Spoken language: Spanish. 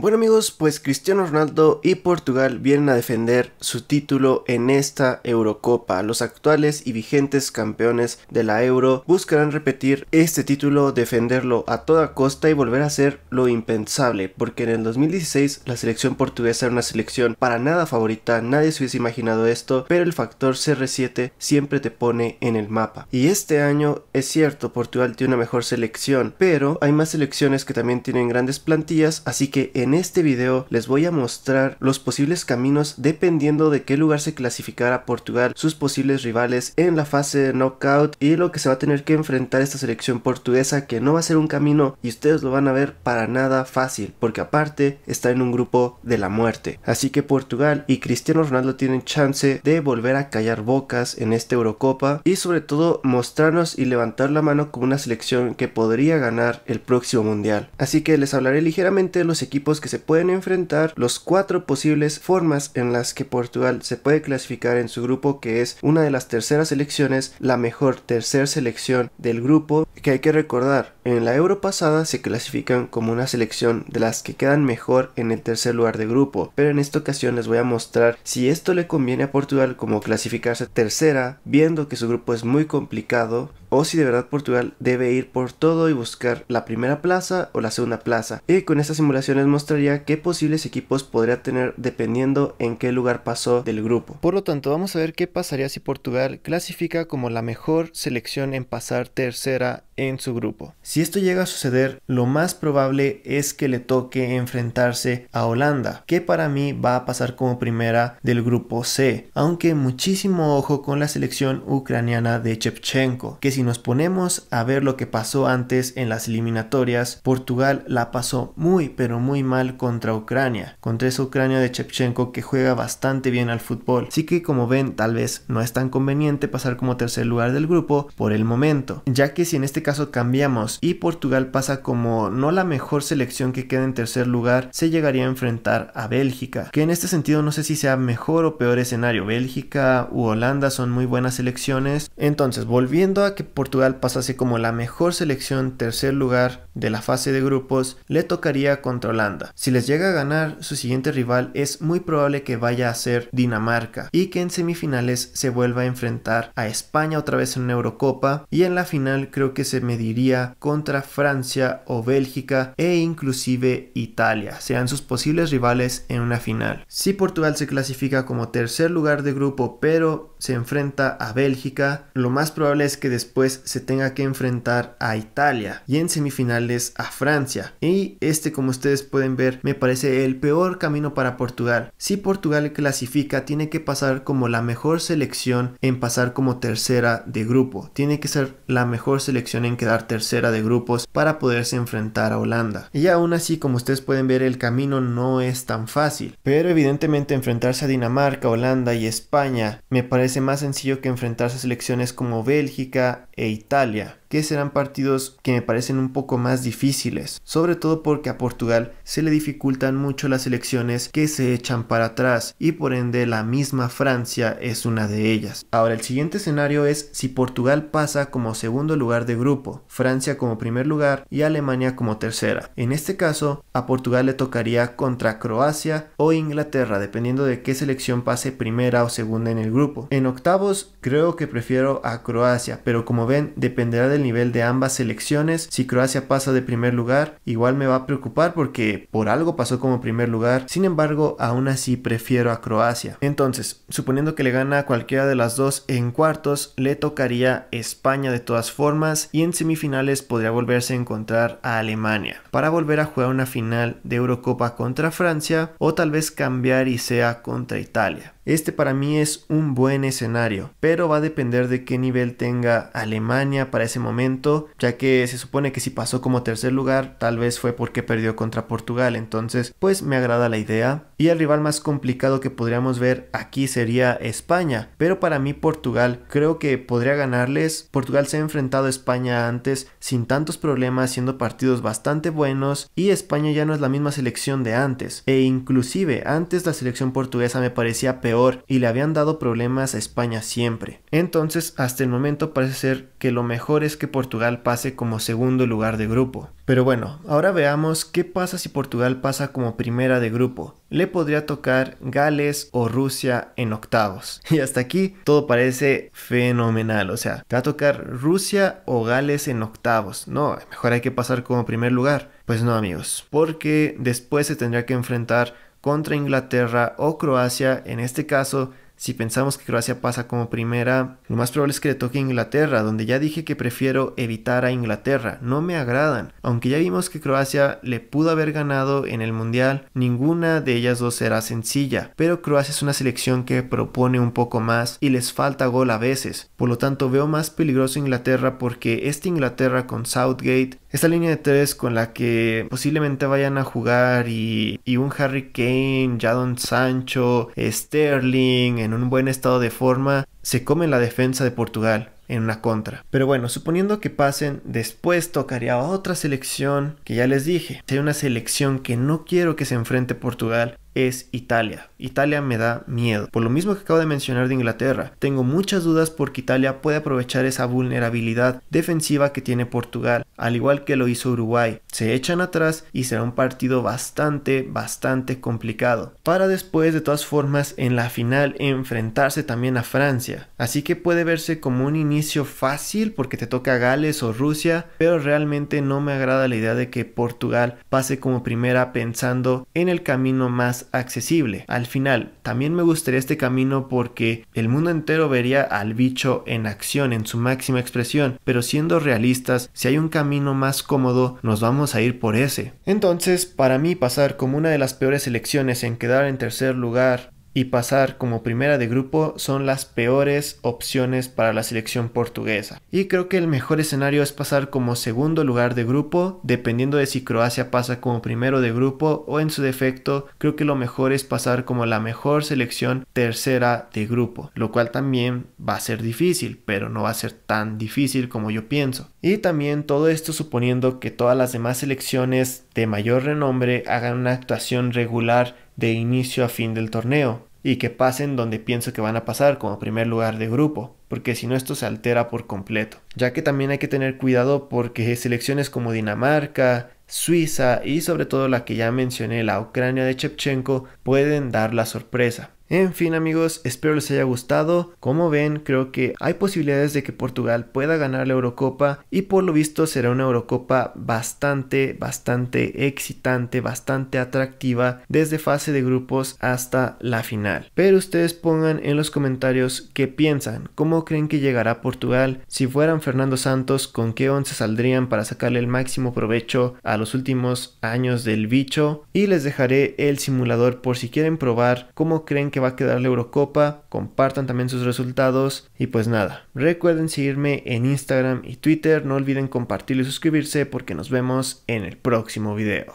Bueno amigos, pues Cristiano Ronaldo y Portugal vienen a defender su título en esta Eurocopa. Los actuales y vigentes campeones de la Euro buscarán repetir este título, defenderlo a toda costa y volver a hacer lo impensable, porque en el 2016 la selección portuguesa era una selección para nada favorita, nadie se hubiese imaginado esto, pero el factor CR7 siempre te pone en el mapa. Y este año es cierto, Portugal tiene una mejor selección, pero hay más selecciones que también tienen grandes plantillas, así que en en este video les voy a mostrar los posibles caminos dependiendo de qué lugar se clasificara Portugal, sus posibles rivales en la fase de knockout y lo que se va a tener que enfrentar esta selección portuguesa que no va a ser un camino y ustedes lo van a ver para nada fácil porque aparte está en un grupo de la muerte. Así que Portugal y Cristiano Ronaldo tienen chance de volver a callar bocas en esta Eurocopa y sobre todo mostrarnos y levantar la mano como una selección que podría ganar el próximo mundial. Así que les hablaré ligeramente de los equipos que se pueden enfrentar, los cuatro posibles formas en las que Portugal se puede clasificar en su grupo, que es una de las terceras selecciones, la mejor tercera selección del grupo, que hay que recordar, en la Euro pasada se clasifican como una selección de las que quedan mejor en el tercer lugar de grupo, pero en esta ocasión les voy a mostrar si esto le conviene a Portugal como clasificarse tercera, viendo que su grupo es muy complicado, o si de verdad Portugal debe ir por todo y buscar la primera plaza o la segunda plaza. Y con estas simulaciones mostraría qué posibles equipos podría tener dependiendo en qué lugar pasó del grupo. Por lo tanto, vamos a ver qué pasaría si Portugal clasifica como la mejor selección en pasar tercera en su grupo. Si esto llega a suceder, lo más probable es que le toque enfrentarse a Holanda, que para mí va a pasar como primera del grupo C, aunque muchísimo ojo con la selección ucraniana de Chepchenko, que si nos ponemos a ver lo que pasó antes en las eliminatorias, Portugal la pasó muy pero muy mal contra Ucrania, contra esa Ucrania de Chepchenko que juega bastante bien al fútbol, así que como ven tal vez no es tan conveniente pasar como tercer lugar del grupo por el momento, ya que si en este caso cambiamos y y Portugal pasa como no la mejor selección que queda en tercer lugar, se llegaría a enfrentar a Bélgica, que en este sentido no sé si sea mejor o peor escenario. Bélgica u Holanda son muy buenas selecciones. Entonces, volviendo a que Portugal pasase como la mejor selección tercer lugar de la fase de grupos, le tocaría contra Holanda. Si les llega a ganar, su siguiente rival es muy probable que vaya a ser Dinamarca y que en semifinales se vuelva a enfrentar a España otra vez en Eurocopa y en la final creo que se mediría contra Francia o Bélgica e inclusive Italia, sean sus posibles rivales en una final. Si Portugal se clasifica como tercer lugar de grupo, pero se enfrenta a Bélgica, lo más probable es que después se tenga que enfrentar a Italia y en semifinales a Francia. Y este, como ustedes pueden ver, me parece el peor camino para Portugal. Si Portugal clasifica, tiene que pasar como la mejor selección en pasar como tercera de grupo. Tiene que ser la mejor selección en quedar tercera de grupos para poderse enfrentar a Holanda. Y aún así, como ustedes pueden ver, el camino no es tan fácil. Pero evidentemente enfrentarse a Dinamarca, Holanda y España me parece parece más sencillo que enfrentarse a selecciones como Bélgica e Italia que serán partidos que me parecen un poco más difíciles, sobre todo porque a Portugal se le dificultan mucho las elecciones que se echan para atrás y por ende la misma Francia es una de ellas. Ahora el siguiente escenario es si Portugal pasa como segundo lugar de grupo, Francia como primer lugar y Alemania como tercera. En este caso a Portugal le tocaría contra Croacia o Inglaterra dependiendo de qué selección pase primera o segunda en el grupo. En octavos creo que prefiero a Croacia, pero como ven dependerá de nivel de ambas selecciones. Si Croacia pasa de primer lugar, igual me va a preocupar porque por algo pasó como primer lugar. Sin embargo, aún así prefiero a Croacia. Entonces, suponiendo que le gana a cualquiera de las dos en cuartos, le tocaría España de todas formas y en semifinales podría volverse a encontrar a Alemania para volver a jugar una final de Eurocopa contra Francia o tal vez cambiar y sea contra Italia. Este para mí es un buen escenario, pero va a depender de qué nivel tenga Alemania para ese momento, ya que se supone que si pasó como tercer lugar, tal vez fue porque perdió contra Portugal, entonces pues me agrada la idea. Y el rival más complicado que podríamos ver aquí sería España, pero para mí Portugal creo que podría ganarles. Portugal se ha enfrentado a España antes sin tantos problemas, siendo partidos bastante buenos y España ya no es la misma selección de antes, e inclusive antes la selección portuguesa me parecía peor y le habían dado problemas a España siempre. Entonces, hasta el momento parece ser que lo mejor es que Portugal pase como segundo lugar de grupo. Pero bueno, ahora veamos qué pasa si Portugal pasa como primera de grupo. Le podría tocar Gales o Rusia en octavos. Y hasta aquí todo parece fenomenal. O sea, va a tocar Rusia o Gales en octavos. No, mejor hay que pasar como primer lugar. Pues no amigos, porque después se tendría que enfrentar contra Inglaterra o Croacia, en este caso si pensamos que Croacia pasa como primera, lo más probable es que le toque Inglaterra, donde ya dije que prefiero evitar a Inglaterra, no me agradan. Aunque ya vimos que Croacia le pudo haber ganado en el Mundial, ninguna de ellas dos será sencilla, pero Croacia es una selección que propone un poco más y les falta gol a veces. Por lo tanto veo más peligroso Inglaterra porque esta Inglaterra con Southgate, esta línea de tres con la que posiblemente vayan a jugar y, y un Harry Kane, Jadon Sancho, Sterling, en un buen estado de forma, se come la defensa de Portugal en una contra. Pero bueno, suponiendo que pasen, después tocaría otra selección que ya les dije. sea una selección que no quiero que se enfrente Portugal es Italia. Italia me da miedo. Por lo mismo que acabo de mencionar de Inglaterra, tengo muchas dudas porque Italia puede aprovechar esa vulnerabilidad defensiva que tiene Portugal, al igual que lo hizo Uruguay. Se echan atrás y será un partido bastante, bastante complicado. Para después, de todas formas, en la final enfrentarse también a Francia. Así que puede verse como un inicio fácil porque te toca Gales o Rusia, pero realmente no me agrada la idea de que Portugal pase como primera pensando en el camino más accesible. Al final, también me gustaría este camino porque el mundo entero vería al bicho en acción, en su máxima expresión, pero siendo realistas, si hay un camino más cómodo, nos vamos a ir por ese. Entonces, para mí pasar como una de las peores elecciones en quedar en tercer lugar y pasar como primera de grupo son las peores opciones para la selección portuguesa. Y creo que el mejor escenario es pasar como segundo lugar de grupo, dependiendo de si Croacia pasa como primero de grupo o en su defecto, creo que lo mejor es pasar como la mejor selección tercera de grupo, lo cual también va a ser difícil, pero no va a ser tan difícil como yo pienso. Y también todo esto suponiendo que todas las demás selecciones de mayor renombre hagan una actuación regular de inicio a fin del torneo y que pasen donde pienso que van a pasar como primer lugar de grupo, porque si no esto se altera por completo, ya que también hay que tener cuidado porque selecciones como Dinamarca, Suiza y sobre todo la que ya mencioné, la Ucrania de Chepchenko, pueden dar la sorpresa. En fin amigos, espero les haya gustado. Como ven, creo que hay posibilidades de que Portugal pueda ganar la Eurocopa y por lo visto será una Eurocopa bastante, bastante excitante, bastante atractiva desde fase de grupos hasta la final. Pero ustedes pongan en los comentarios qué piensan, cómo creen que llegará Portugal, si fueran Fernando Santos, con qué once saldrían para sacarle el máximo provecho a los últimos años del bicho y les dejaré el simulador por si quieren probar cómo creen que va a quedar la Eurocopa, compartan también sus resultados y pues nada, recuerden seguirme en Instagram y Twitter, no olviden compartir y suscribirse porque nos vemos en el próximo video.